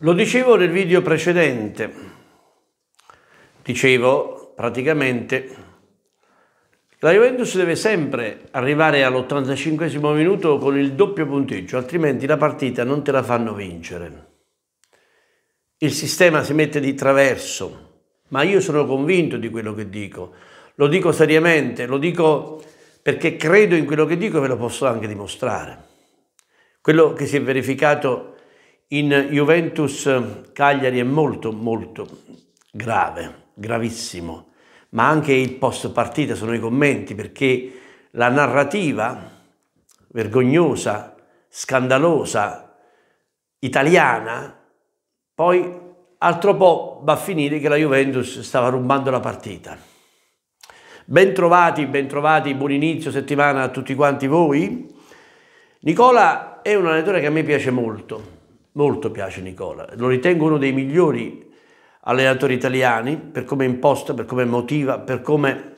Lo dicevo nel video precedente, dicevo praticamente la Juventus deve sempre arrivare all'85 minuto con il doppio punteggio, altrimenti la partita non te la fanno vincere. Il sistema si mette di traverso, ma io sono convinto di quello che dico. Lo dico seriamente, lo dico perché credo in quello che dico e ve lo posso anche dimostrare. Quello che si è verificato in Juventus Cagliari è molto molto grave, gravissimo, ma anche il post partita sono i commenti perché la narrativa vergognosa, scandalosa, italiana, poi altro po' va a finire che la Juventus stava rubando la partita. Bentrovati, bentrovati, buon inizio settimana a tutti quanti voi. Nicola è un allenatore che a me piace molto, molto piace Nicola, lo ritengo uno dei migliori allenatori italiani per come imposta, per come motiva, per come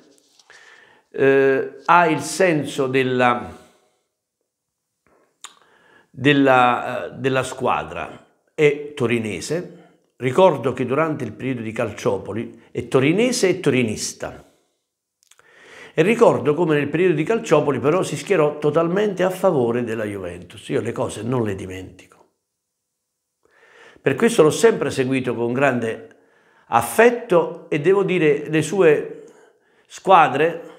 eh, ha il senso della, della, eh, della squadra. e torinese, ricordo che durante il periodo di Calciopoli è torinese e torinista. E ricordo come nel periodo di Calciopoli però si schierò totalmente a favore della Juventus. Io le cose non le dimentico. Per questo l'ho sempre seguito con grande affetto e devo dire le sue squadre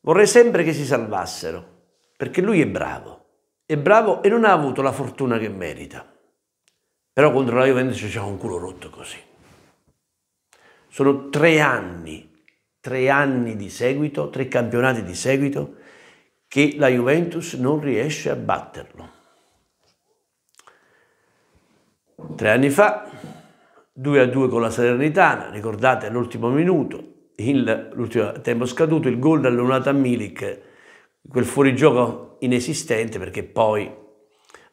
vorrei sempre che si salvassero, perché lui è bravo, è bravo e non ha avuto la fortuna che merita. Però contro la Juventus c'è un culo rotto così. Sono tre anni, tre anni di seguito, tre campionati di seguito che la Juventus non riesce a batterlo. Tre anni fa, 2 a 2 con la Salernitana, ricordate all'ultimo minuto, l'ultimo tempo scaduto, il gol all'unata a Milik, quel fuorigioco inesistente perché poi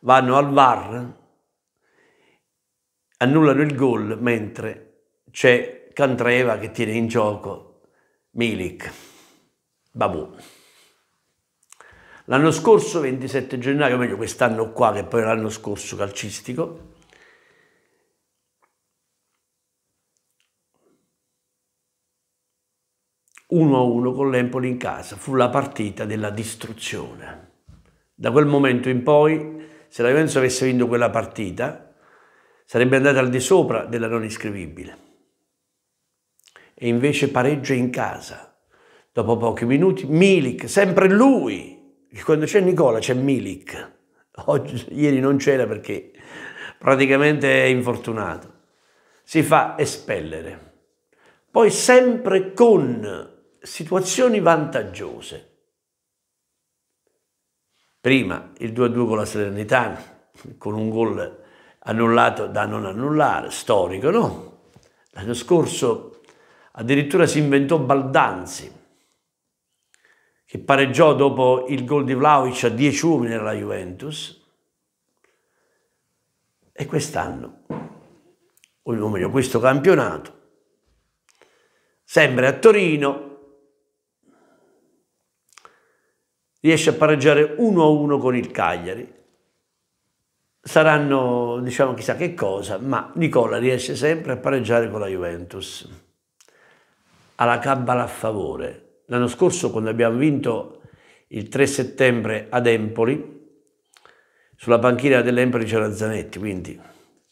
vanno al VAR, annullano il gol mentre c'è Cantreva che tiene in gioco Milik. babù. L'anno scorso, 27 gennaio, meglio quest'anno qua che poi l'anno scorso calcistico, 1-1 a con l'Empoli in casa, fu la partita della distruzione. Da quel momento in poi, se la Juventus avesse vinto quella partita, sarebbe andata al di sopra della non iscrivibile. E invece pareggia in casa. Dopo pochi minuti, Milik, sempre lui. Quando c'è Nicola c'è Milik. Oggi, ieri non c'era perché praticamente è infortunato. Si fa espellere poi sempre con situazioni vantaggiose. Prima il 2-2 con la Salernitana, con un gol annullato da non annullare, storico, no? L'anno scorso addirittura si inventò Baldanzi, che pareggiò dopo il gol di Vlaovic a 10 uomini nella Juventus. E quest'anno, o meglio questo campionato, sempre a Torino, riesce a pareggiare 1-1 a con il Cagliari. Saranno, diciamo, chissà che cosa, ma Nicola riesce sempre a pareggiare con la Juventus. Ha la cabala a favore. L'anno scorso, quando abbiamo vinto il 3 settembre ad Empoli, sulla panchina dell'Empoli c'era Zanetti, quindi...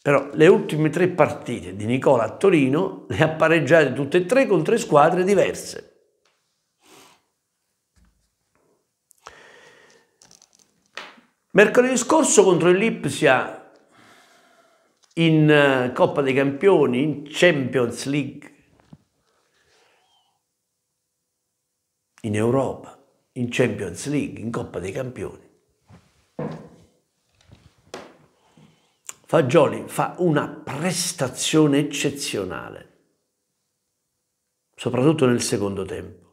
Però le ultime tre partite di Nicola a Torino le ha pareggiate tutte e tre con tre squadre diverse. Mercoledì scorso contro il Lipsia in eh, Coppa dei Campioni, in Champions League, in Europa, in Champions League, in Coppa dei Campioni. Fagioli fa una prestazione eccezionale, soprattutto nel secondo tempo.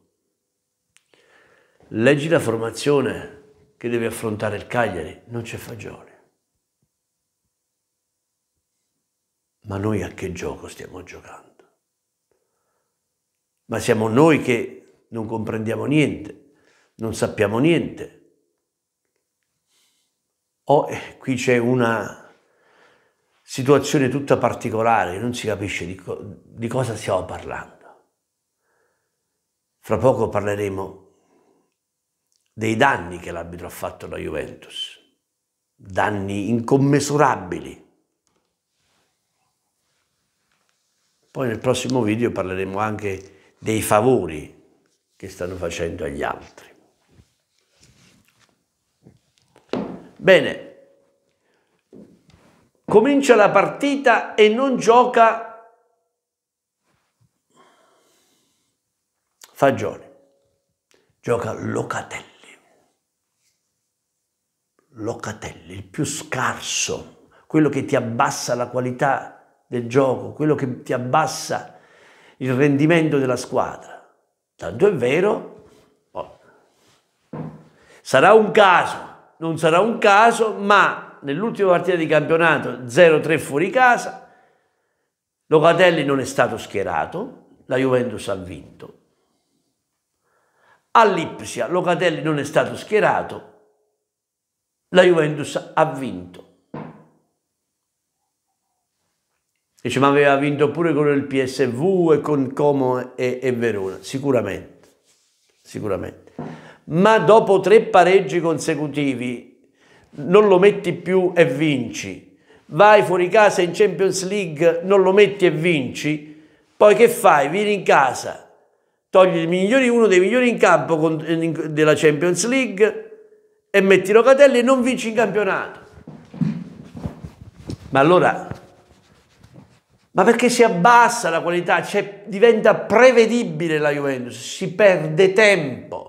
Leggi la formazione che deve affrontare il Cagliari, non c'è fagione. Ma noi a che gioco stiamo giocando? Ma siamo noi che non comprendiamo niente, non sappiamo niente. Oh, eh, qui c'è una situazione tutta particolare, non si capisce di, co di cosa stiamo parlando. Fra poco parleremo dei danni che l'arbitro ha fatto alla Juventus, danni incommesurabili. Poi nel prossimo video parleremo anche dei favori che stanno facendo agli altri. Bene, comincia la partita e non gioca Fagioli, gioca Locatelli. Locatelli, il più scarso, quello che ti abbassa la qualità del gioco, quello che ti abbassa il rendimento della squadra. Tanto è vero, oh, sarà un caso, non sarà un caso, ma nell'ultima partita di campionato 0-3 fuori casa, Locatelli non è stato schierato, la Juventus ha vinto. All'Ipsia Locatelli non è stato schierato, la Juventus ha vinto. Dice, ma aveva vinto pure con il PSV e con Como e, e Verona, sicuramente, sicuramente. Ma dopo tre pareggi consecutivi non lo metti più e vinci. Vai fuori casa in Champions League, non lo metti e vinci. Poi che fai? Vieni in casa, togli migliori, uno dei migliori in campo con, in, della Champions League e metti Locatelli e non vinci in campionato. Ma allora, ma perché si abbassa la qualità? Cioè, diventa prevedibile la Juventus, si perde tempo.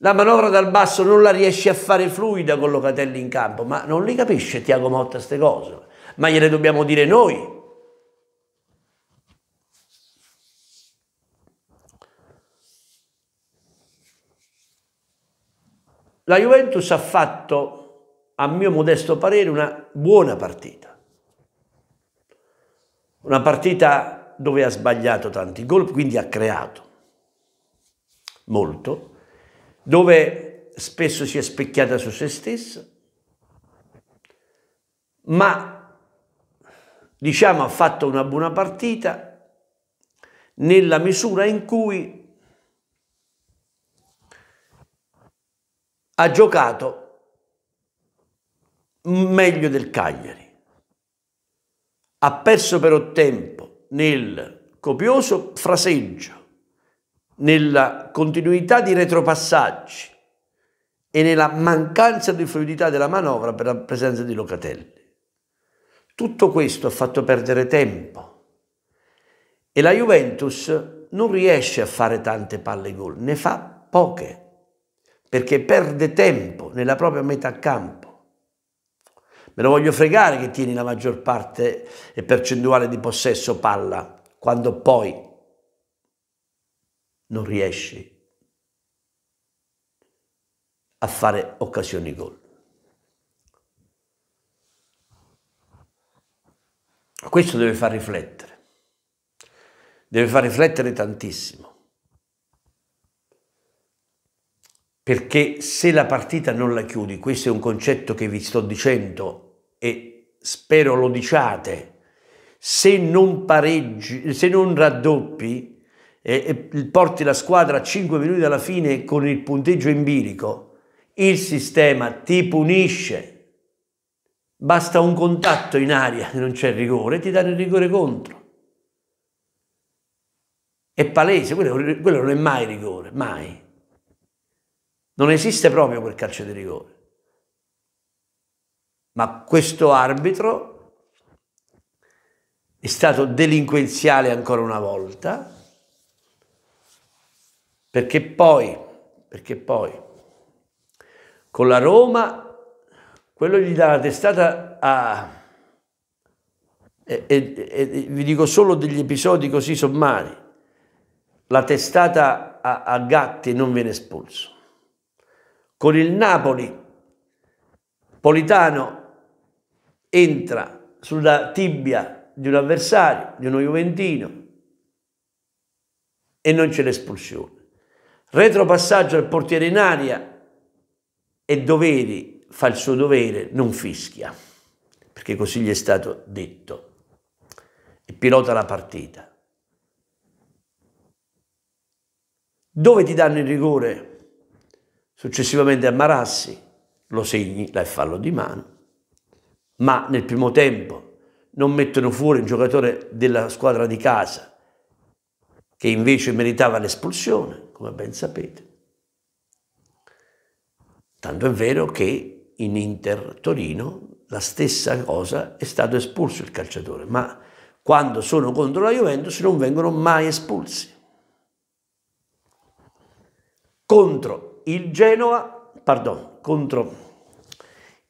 La manovra dal basso non la riesce a fare fluida con Locatelli in campo, ma non li capisce Tiago Motta queste cose. Ma gliele dobbiamo dire noi, la Juventus ha fatto, a mio modesto parere, una buona partita. Una partita dove ha sbagliato tanti gol, quindi ha creato molto, dove spesso si è specchiata su se stessa, ma diciamo ha fatto una buona partita nella misura in cui ha giocato meglio del Cagliari. Ha perso però tempo nel copioso fraseggio, nella continuità di retropassaggi e nella mancanza di fluidità della manovra per la presenza di Locatelli. Tutto questo ha fatto perdere tempo e la Juventus non riesce a fare tante palle gol, ne fa poche perché perde tempo nella propria metà campo. Me lo voglio fregare che tieni la maggior parte e percentuale di possesso palla, quando poi non riesci a fare occasioni gol. Questo deve far riflettere, deve far riflettere tantissimo. perché se la partita non la chiudi, questo è un concetto che vi sto dicendo e spero lo diciate, se non pareggi, se non raddoppi e, e porti la squadra a 5 minuti dalla fine con il punteggio empirico, il sistema ti punisce. Basta un contatto in aria, non c'è rigore, ti danno il rigore contro. È palese, quello, quello non è mai rigore, mai. Non esiste proprio quel calcio di rigore. Ma questo arbitro è stato delinquenziale ancora una volta, perché poi, perché poi con la Roma quello gli dà la testata a... E, e, e, vi dico solo degli episodi così sommari. La testata a, a Gatti non viene espulso con il Napoli. Politano entra sulla tibia di un avversario, di uno Juventino, e non c'è l'espulsione. Retropassaggio al portiere in aria e Doveri fa il suo dovere, non fischia, perché così gli è stato detto, e pilota la partita. Dove ti danno il rigore? Successivamente a Marassi lo segni, là è fallo di mano, ma nel primo tempo non mettono fuori un giocatore della squadra di casa che invece meritava l'espulsione, come ben sapete. Tanto è vero che in Inter Torino la stessa cosa è stato espulso il calciatore, ma quando sono contro la Juventus non vengono mai espulsi. Contro il Genoa, pardon, contro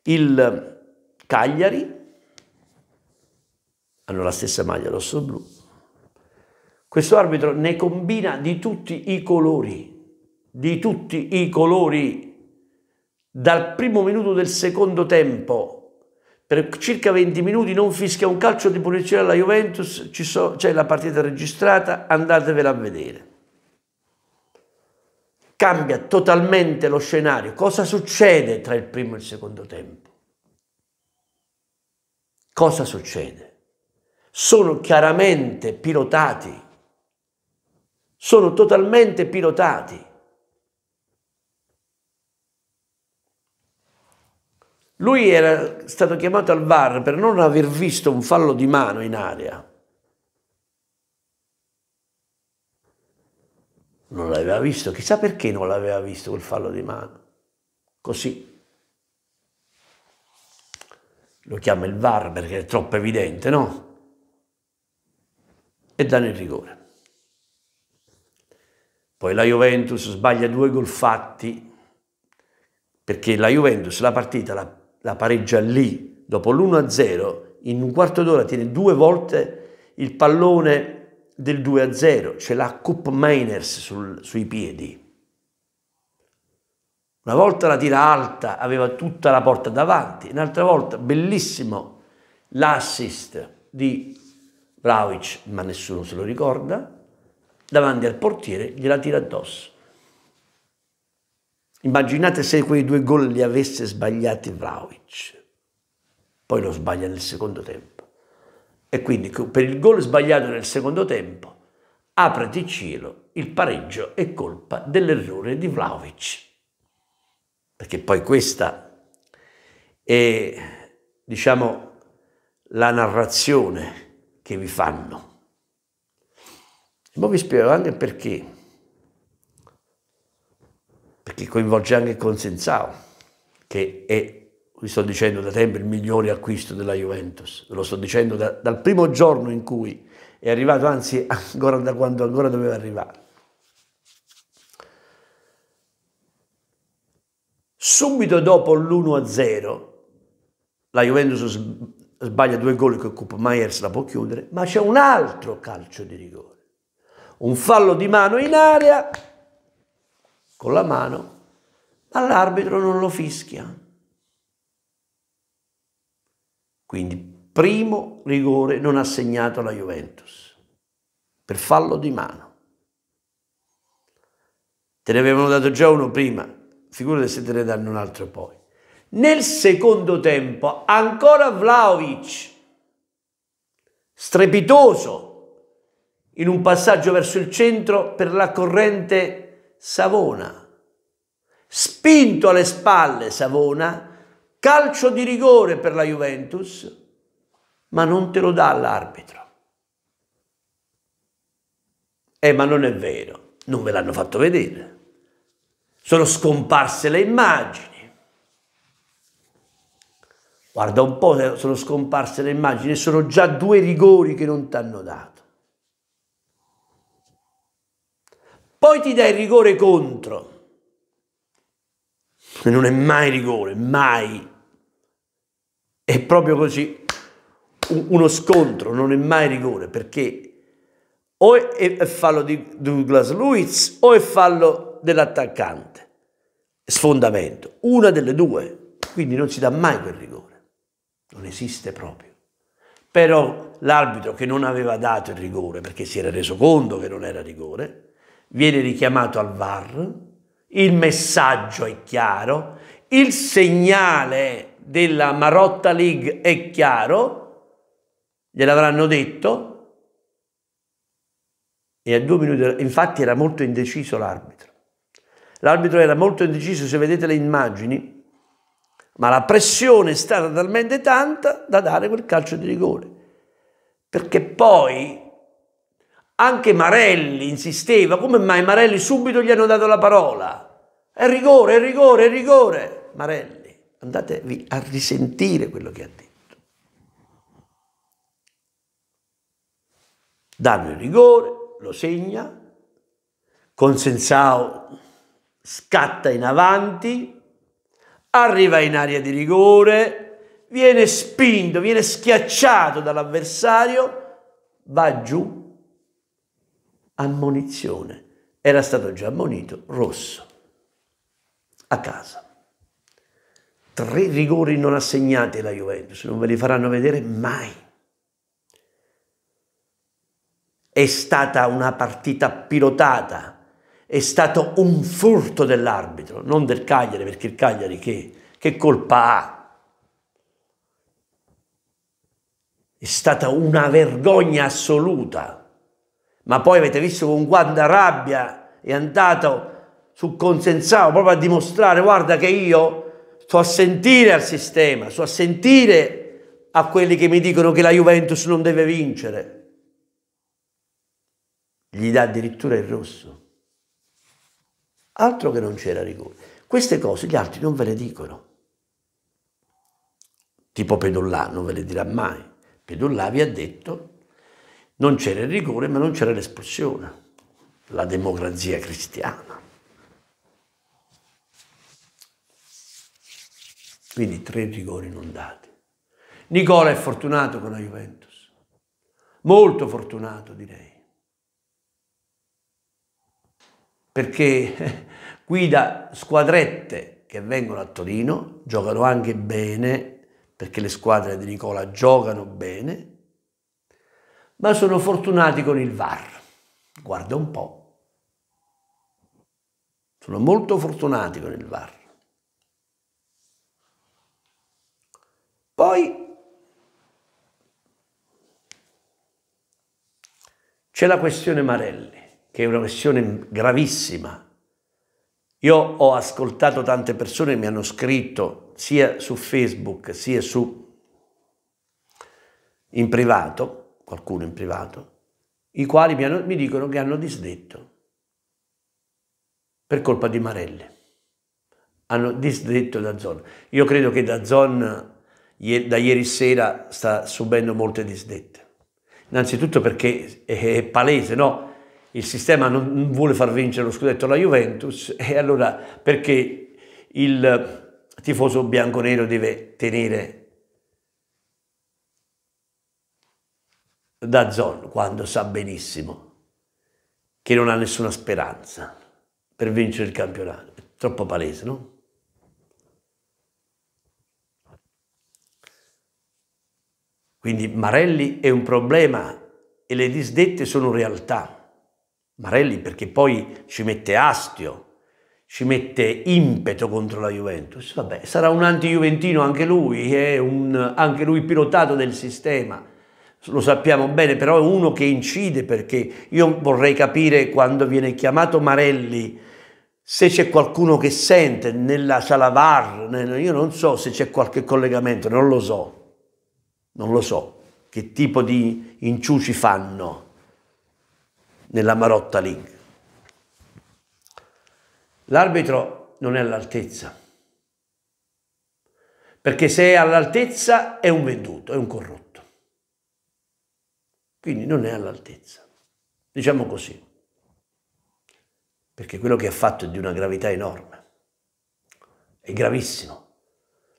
il Cagliari, hanno la stessa maglia rosso-blu. Questo arbitro ne combina di tutti i colori, di tutti i colori, dal primo minuto del secondo tempo per circa 20 minuti non fischia un calcio di punizione alla Juventus, so, c'è la partita registrata, andatevela a vedere cambia totalmente lo scenario. Cosa succede tra il primo e il secondo tempo? Cosa succede? Sono chiaramente pilotati, sono totalmente pilotati. Lui era stato chiamato al VAR per non aver visto un fallo di mano in aria non l'aveva visto, chissà perché non l'aveva visto quel fallo di mano. Così. Lo chiama il VAR perché è troppo evidente, no? E danno il rigore. Poi la Juventus sbaglia due gol fatti perché la Juventus la partita la, la pareggia lì, dopo l'1-0, in un quarto d'ora tiene due volte il pallone del 2 a 0, ce cioè la Cup Miners sul, sui piedi. Una volta la tira alta, aveva tutta la porta davanti, un'altra volta, bellissimo, l'assist di Vlaovic, ma nessuno se lo ricorda, davanti al portiere gliela tira addosso. Immaginate se quei due gol li avesse sbagliati Vlaovic, poi lo sbaglia nel secondo tempo. E quindi per il gol sbagliato nel secondo tempo, apriti il cielo, il pareggio è colpa dell'errore di Vlaovic. Perché poi questa è, diciamo, la narrazione che vi fanno. E poi vi spiego anche perché. Perché coinvolge anche il che è qui sto dicendo da tempo il migliore acquisto della Juventus, lo sto dicendo da, dal primo giorno in cui è arrivato, anzi ancora da quando ancora doveva arrivare. Subito dopo l'1-0, la Juventus sbaglia due gol che occupa Myers la può chiudere, ma c'è un altro calcio di rigore. Un fallo di mano in area, con la mano, ma l'arbitro non lo fischia. Quindi primo rigore non assegnato alla Juventus per fallo di mano. Te ne avevano dato già uno prima, figurati se te ne danno un altro poi. Nel secondo tempo ancora Vlaovic, strepitoso, in un passaggio verso il centro per la corrente Savona. Spinto alle spalle Savona, calcio di rigore per la Juventus, ma non te lo dà l'arbitro. Eh, ma non è vero, non ve l'hanno fatto vedere. Sono scomparse le immagini. Guarda un po', eh, sono scomparse le immagini e sono già due rigori che non ti hanno dato. Poi ti dai il rigore contro. E non è mai rigore, mai è proprio così. Uno scontro non è mai rigore perché o è fallo di Douglas Luiz o è fallo dell'attaccante. Sfondamento. Una delle due. Quindi non si dà mai quel rigore. Non esiste proprio. Però l'arbitro che non aveva dato il rigore perché si era reso conto che non era rigore, viene richiamato al VAR, il messaggio è chiaro, il segnale è della Marotta League è chiaro, gliel'avranno detto, e a due minuti, infatti era molto indeciso l'arbitro. L'arbitro era molto indeciso, se vedete le immagini, ma la pressione è stata talmente tanta da dare quel calcio di rigore. Perché poi anche Marelli insisteva, come mai Marelli subito gli hanno dato la parola? È rigore, è rigore, è rigore, Marelli. Andatevi a risentire quello che ha detto. Danno il rigore, lo segna, Consensao scatta in avanti, arriva in area di rigore, viene spinto, viene schiacciato dall'avversario, va giù, ammonizione, era stato già ammonito rosso, a casa tre rigori non assegnati alla Juventus, non ve li faranno vedere mai. È stata una partita pilotata, è stato un furto dell'arbitro, non del Cagliari, perché il Cagliari che, che colpa ha? È stata una vergogna assoluta, ma poi avete visto con quanta rabbia è andato su Consenzao proprio a dimostrare, guarda che io so assentire al sistema, so assentire a quelli che mi dicono che la Juventus non deve vincere. Gli dà addirittura il rosso. Altro che non c'era rigore. Queste cose gli altri non ve le dicono. Tipo Pedullà, non ve le dirà mai. Pedullà vi ha detto non c'era il rigore ma non c'era l'espulsione. La democrazia cristiana. Quindi tre rigori non dati. Nicola è fortunato con la Juventus, molto fortunato direi, perché guida squadrette che vengono a Torino, giocano anche bene, perché le squadre di Nicola giocano bene, ma sono fortunati con il VAR. Guarda un po'. Sono molto fortunati con il VAR. poi c'è la questione Marelli, che è una questione gravissima. Io ho ascoltato tante persone che mi hanno scritto sia su Facebook sia su in privato, qualcuno in privato, i quali mi, hanno, mi dicono che hanno disdetto per colpa di Marelli hanno disdetto da Zon. Io credo che da Zon da ieri sera sta subendo molte disdette. Innanzitutto perché è palese, no? Il sistema non vuole far vincere lo scudetto alla Juventus e allora perché il tifoso bianconero deve tenere da Zon quando sa benissimo che non ha nessuna speranza per vincere il campionato. È troppo palese, no? Quindi Marelli è un problema e le disdette sono realtà. Marelli perché poi ci mette astio, ci mette impeto contro la Juventus. Vabbè, sarà un anti-juventino anche lui, è un, anche lui pilotato del sistema. Lo sappiamo bene, però è uno che incide perché io vorrei capire quando viene chiamato Marelli se c'è qualcuno che sente nella sala VAR, io non so se c'è qualche collegamento, non lo so non lo so che tipo di inciuci fanno nella Marotta League. L'arbitro non è all'altezza, perché se è all'altezza è un venduto, è un corrotto. Quindi non è all'altezza, diciamo così, perché quello che ha fatto è di una gravità enorme, è gravissimo.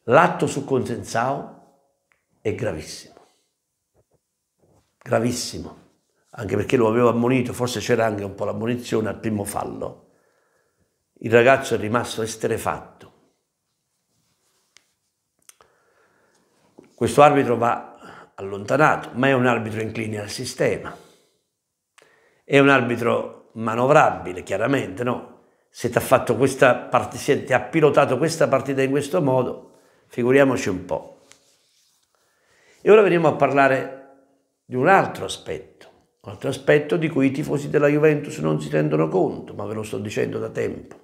L'atto su Consensao è gravissimo. Gravissimo, anche perché lo aveva ammonito, forse c'era anche un po' l'ammonizione al primo fallo. Il ragazzo è rimasto esterefatto. Questo arbitro va allontanato, ma è un arbitro incline al sistema. È un arbitro manovrabile, chiaramente, no? Se ti ha fatto questa partita, se ti ha pilotato questa partita in questo modo, figuriamoci un po'. E ora veniamo a parlare di un altro aspetto, un altro aspetto di cui i tifosi della Juventus non si rendono conto, ma ve lo sto dicendo da tempo.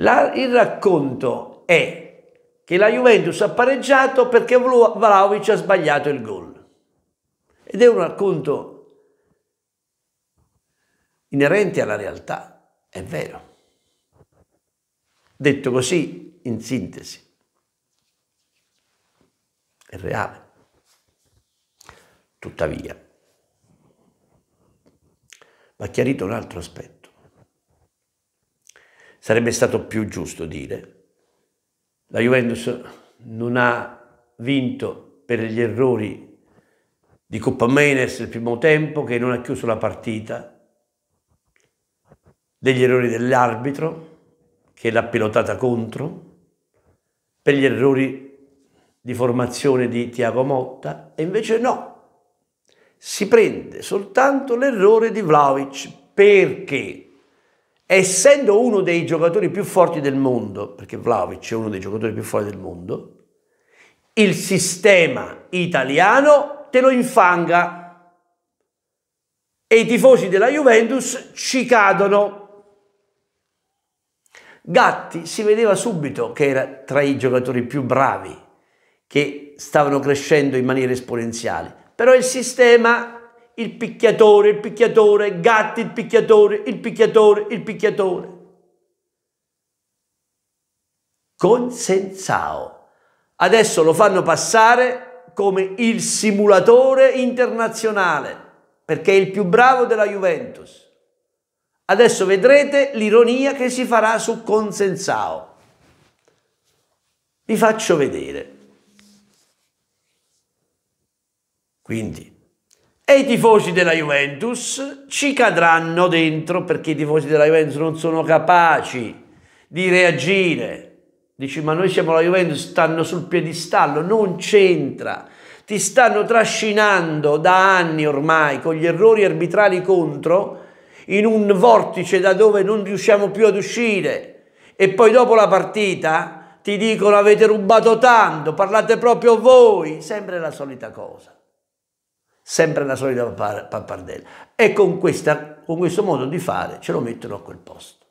La, il racconto è che la Juventus ha pareggiato perché Vlaovic ha sbagliato il gol. Ed è un racconto inerente alla realtà, è vero. Detto così, in sintesi, è reale. Tuttavia, va chiarito un altro aspetto. Sarebbe stato più giusto dire, la Juventus non ha vinto per gli errori di Coppa Menes nel primo tempo che non ha chiuso la partita, degli errori dell'arbitro che l'ha pilotata contro, per gli errori di formazione di Tiago Motta, e invece no, si prende soltanto l'errore di Vlaovic perché essendo uno dei giocatori più forti del mondo, perché Vlaovic è uno dei giocatori più forti del mondo, il sistema italiano te lo infanga e i tifosi della Juventus ci cadono. Gatti si vedeva subito che era tra i giocatori più bravi che stavano crescendo in maniera esponenziale. Però il sistema, il picchiatore, il picchiatore, gatti, il picchiatore, il picchiatore, il picchiatore. Consenzao. Adesso lo fanno passare come il simulatore internazionale, perché è il più bravo della Juventus. Adesso vedrete l'ironia che si farà su Consenzao. Vi faccio vedere. Quindi, e i tifosi della Juventus ci cadranno dentro perché i tifosi della Juventus non sono capaci di reagire. Dici, ma noi siamo la Juventus, stanno sul piedistallo, non c'entra. Ti stanno trascinando da anni ormai con gli errori arbitrali contro in un vortice da dove non riusciamo più ad uscire. E poi dopo la partita ti dicono avete rubato tanto, parlate proprio voi, sempre la solita cosa sempre la solita pappardella. E con, questa, con questo modo di fare ce lo mettono a quel posto.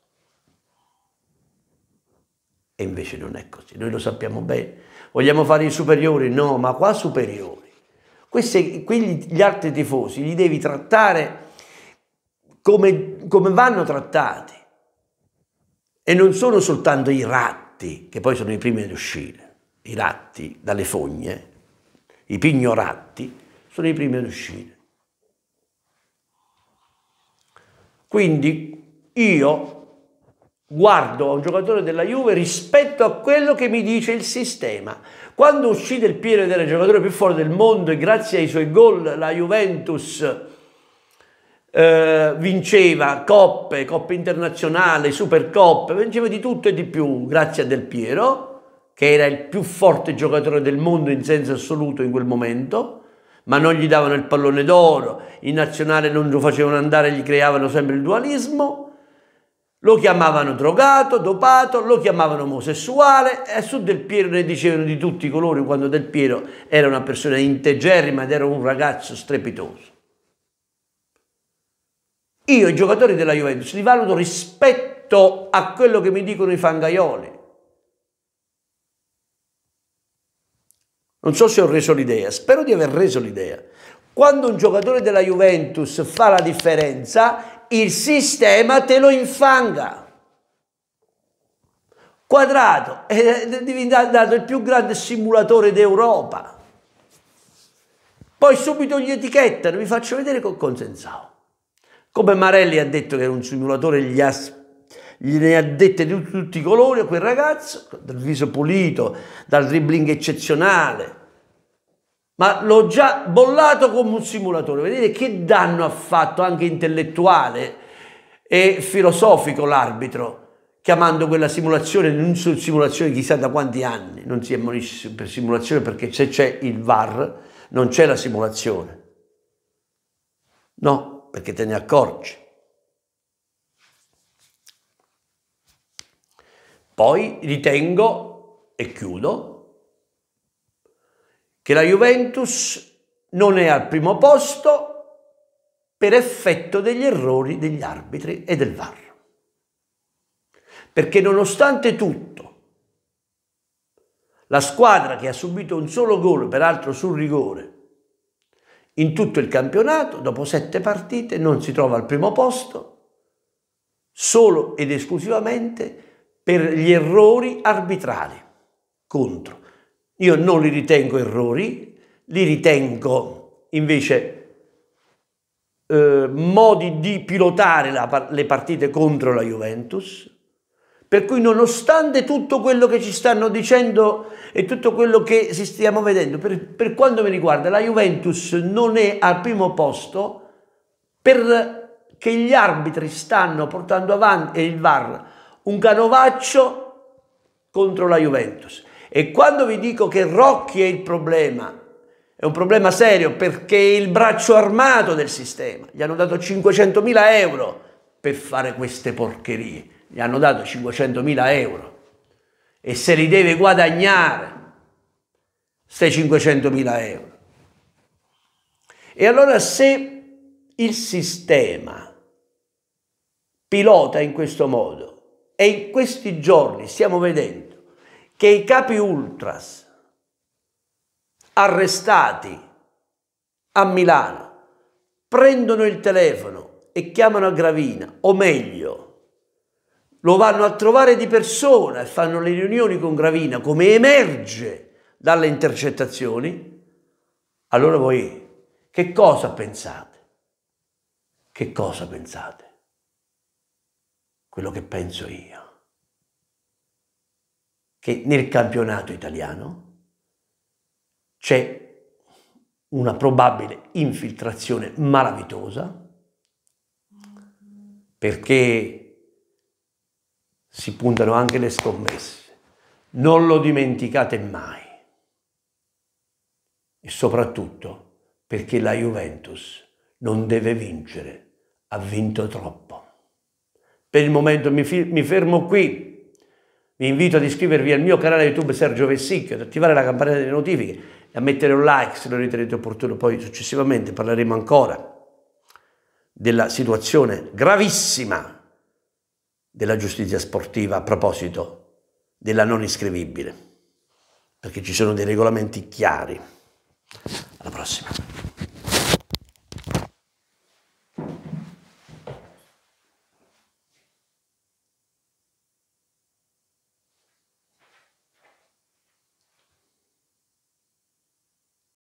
E invece non è così, noi lo sappiamo bene. Vogliamo fare i superiori? No, ma qua superiori. Questi, quegli, gli altri tifosi li devi trattare come, come vanno trattati. E non sono soltanto i ratti, che poi sono i primi ad uscire, i ratti dalle fogne, i pignoratti, sono i primi ad uscire. Quindi io guardo a un giocatore della Juve rispetto a quello che mi dice il sistema. Quando uscì del Piero ed era il giocatore più forte del mondo e grazie ai suoi gol la Juventus eh, vinceva coppe, coppe internazionali, supercoppe, vinceva di tutto e di più grazie a Del Piero, che era il più forte giocatore del mondo in senso assoluto in quel momento, ma non gli davano il pallone d'oro, in nazionale non lo facevano andare, gli creavano sempre il dualismo, lo chiamavano drogato, dopato, lo chiamavano omosessuale e su Del Piero ne dicevano di tutti i colori quando Del Piero era una persona integerrima ed era un ragazzo strepitoso. Io i giocatori della Juventus li valuto rispetto a quello che mi dicono i fangaioli. Non so se ho reso l'idea, spero di aver reso l'idea. Quando un giocatore della Juventus fa la differenza, il sistema te lo infanga. Quadrato è diventato il più grande simulatore d'Europa. Poi subito gli etichettano, vi faccio vedere con consensato. Come Marelli ha detto che era un simulatore, gli ha gliene ha dette di tutti i colori a quel ragazzo, dal viso pulito, dal dribbling eccezionale, ma l'ho già bollato come un simulatore. Vedete che danno ha fatto anche intellettuale e filosofico l'arbitro, chiamando quella simulazione non simulazione chissà da quanti anni, non si ammonisce per simulazione perché se c'è il VAR non c'è la simulazione. No, perché te ne accorgi. Poi ritengo, e chiudo, che la Juventus non è al primo posto per effetto degli errori degli arbitri e del VAR. Perché nonostante tutto, la squadra che ha subito un solo gol, peraltro sul rigore, in tutto il campionato, dopo sette partite, non si trova al primo posto, solo ed esclusivamente per gli errori arbitrali contro io non li ritengo errori, li ritengo invece eh, modi di pilotare la, le partite contro la Juventus, per cui nonostante tutto quello che ci stanno dicendo e tutto quello che si stiamo vedendo, per, per, quanto mi riguarda la Juventus non è al primo posto perché gli arbitri stanno portando avanti e il VAR un canovaccio contro la Juventus. E quando vi dico che Rocchi è il problema, è un problema serio perché è il braccio armato del sistema. Gli hanno dato 500.000 euro per fare queste porcherie. Gli hanno dato 500.000 euro e se li deve guadagnare, stai 500.000 euro. E allora se il sistema pilota in questo modo e in questi giorni stiamo vedendo che i capi ultras arrestati a Milano prendono il telefono e chiamano a Gravina, o meglio, lo vanno a trovare di persona e fanno le riunioni con Gravina, come emerge dalle intercettazioni, allora voi che cosa pensate? Che cosa pensate? Quello che penso io che nel campionato italiano c'è una probabile infiltrazione malavitosa perché si puntano anche le scommesse. Non lo dimenticate mai. E soprattutto perché la Juventus non deve vincere, ha vinto troppo. Per il momento mi, mi fermo qui. Vi invito ad iscrivervi al mio canale YouTube Sergio Vessicchio, ad attivare la campanella delle notifiche e a mettere un like se lo ritenete opportuno. Poi successivamente parleremo ancora della situazione gravissima della giustizia sportiva a proposito della non iscrivibile, perché ci sono dei regolamenti chiari. Alla prossima.